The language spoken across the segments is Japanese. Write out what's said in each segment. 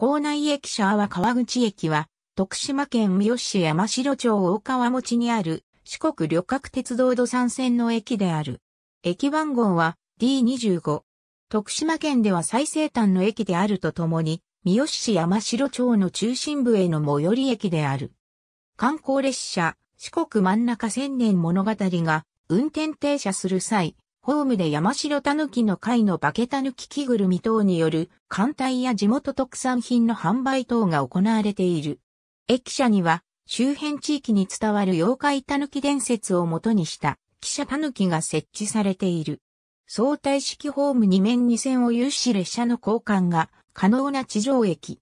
港内駅舎は川口駅は、徳島県三好市山城町大川持にある四国旅客鉄道土産線の駅である。駅番号は D25。徳島県では最西端の駅であるとともに、三好市山城町の中心部への最寄り駅である。観光列車、四国真ん中千年物語が運転停車する際、ホームで山城たぬきの会の化けたぬき着ぐるみ等による艦隊や地元特産品の販売等が行われている。駅舎には周辺地域に伝わる妖怪たぬき伝説をもとにした汽車たぬきが設置されている。相対式ホーム2面2線を有し列車の交換が可能な地上駅。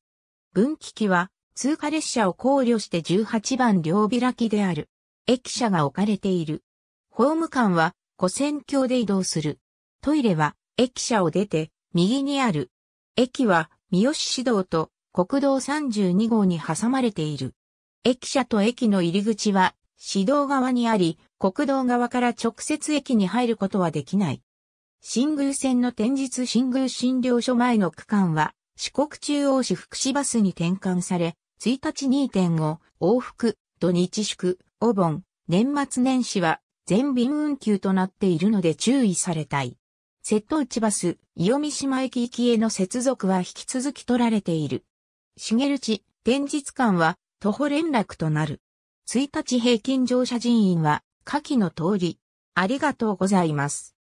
分岐機は通過列車を考慮して18番両開きである。駅舎が置かれている。ホーム間は古線橋で移動する。トイレは駅舎を出て右にある。駅は三好市道と国道32号に挟まれている。駅舎と駅の入り口は市道側にあり、国道側から直接駅に入ることはできない。新宮線の天日新宮診療所前の区間は四国中央市福祉バスに転換され、1日2.5往復、土日祝、お盆、年末年始は全便運休となっているので注意されたい。瀬戸内バス、伊予三島駅行きへの接続は引き続き取られている。茂地、天日館は徒歩連絡となる。1日平均乗車人員は下記の通り。ありがとうございます。